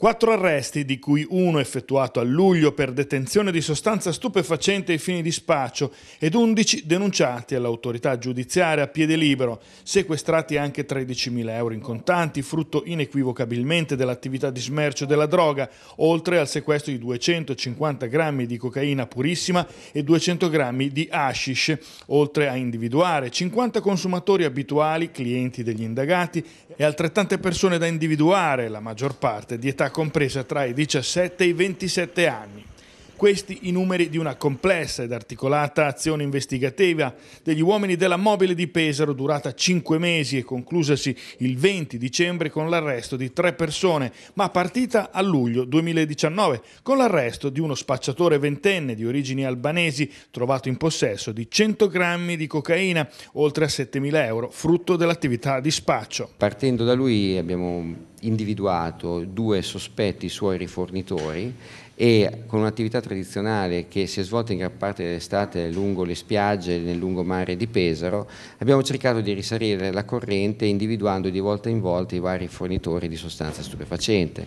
Quattro arresti, di cui uno effettuato a luglio per detenzione di sostanza stupefacente ai fini di spaccio, ed undici denunciati all'autorità giudiziaria a piede libero, sequestrati anche 13.000 euro in contanti, frutto inequivocabilmente dell'attività di smercio della droga, oltre al sequestro di 250 grammi di cocaina purissima e 200 grammi di hashish, oltre a individuare 50 consumatori abituali, clienti degli indagati, e altrettante persone da individuare, la maggior parte di età compresa tra i 17 e i 27 anni. Questi i numeri di una complessa ed articolata azione investigativa degli uomini della mobile di Pesaro durata cinque mesi e conclusasi il 20 dicembre con l'arresto di tre persone, ma partita a luglio 2019 con l'arresto di uno spacciatore ventenne di origini albanesi trovato in possesso di 100 grammi di cocaina, oltre a 7.000 euro, frutto dell'attività di spaccio. Partendo da lui abbiamo individuato due sospetti suoi rifornitori e con un'attività tradizionale che si è svolta in gran parte dell'estate lungo le spiagge nel lungomare di Pesaro, abbiamo cercato di risalire la corrente individuando di volta in volta i vari fornitori di sostanze stupefacenti.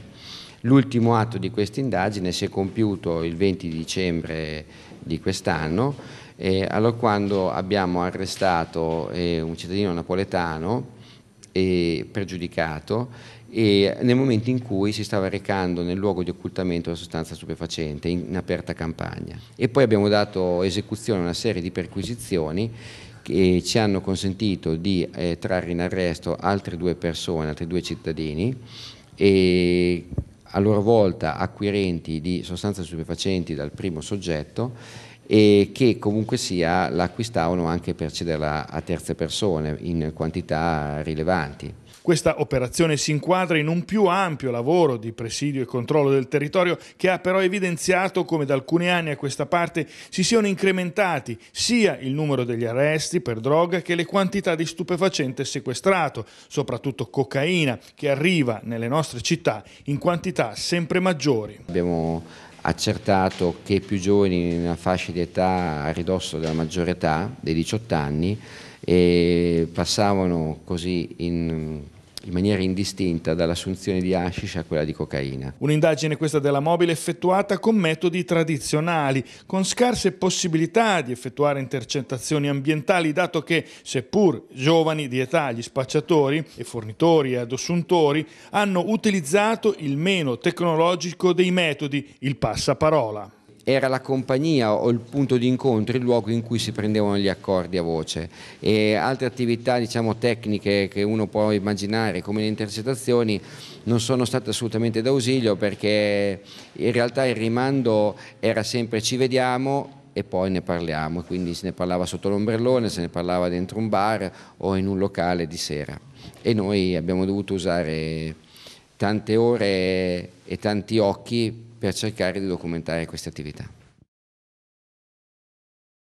L'ultimo atto di questa indagine si è compiuto il 20 dicembre di quest'anno, eh, allora quando abbiamo arrestato eh, un cittadino napoletano e pregiudicato e nel momento in cui si stava recando nel luogo di occultamento della sostanza stupefacente in aperta campagna. E poi abbiamo dato esecuzione a una serie di perquisizioni che ci hanno consentito di eh, trarre in arresto altre due persone, altri due cittadini e a loro volta acquirenti di sostanze stupefacenti dal primo soggetto e che comunque sia l'acquistavano anche per cederla a terze persone in quantità rilevanti. Questa operazione si inquadra in un più ampio lavoro di presidio e controllo del territorio che ha però evidenziato come da alcuni anni a questa parte si siano incrementati sia il numero degli arresti per droga che le quantità di stupefacente sequestrato, soprattutto cocaina, che arriva nelle nostre città in quantità sempre maggiori. Abbiamo accertato che più giovani in una fascia di età a ridosso della maggiore età, dei 18 anni, eh, passavano così in in maniera indistinta dall'assunzione di hashish a quella di cocaina. Un'indagine questa della mobile effettuata con metodi tradizionali, con scarse possibilità di effettuare intercettazioni ambientali, dato che seppur giovani di età gli spacciatori e fornitori ed assuntori hanno utilizzato il meno tecnologico dei metodi, il passaparola era la compagnia o il punto di incontro, il luogo in cui si prendevano gli accordi a voce e altre attività diciamo, tecniche che uno può immaginare come le intercettazioni non sono state assolutamente d'ausilio perché in realtà il rimando era sempre ci vediamo e poi ne parliamo, quindi se ne parlava sotto l'ombrellone, se ne parlava dentro un bar o in un locale di sera e noi abbiamo dovuto usare tante ore e tanti occhi per cercare di documentare queste attività.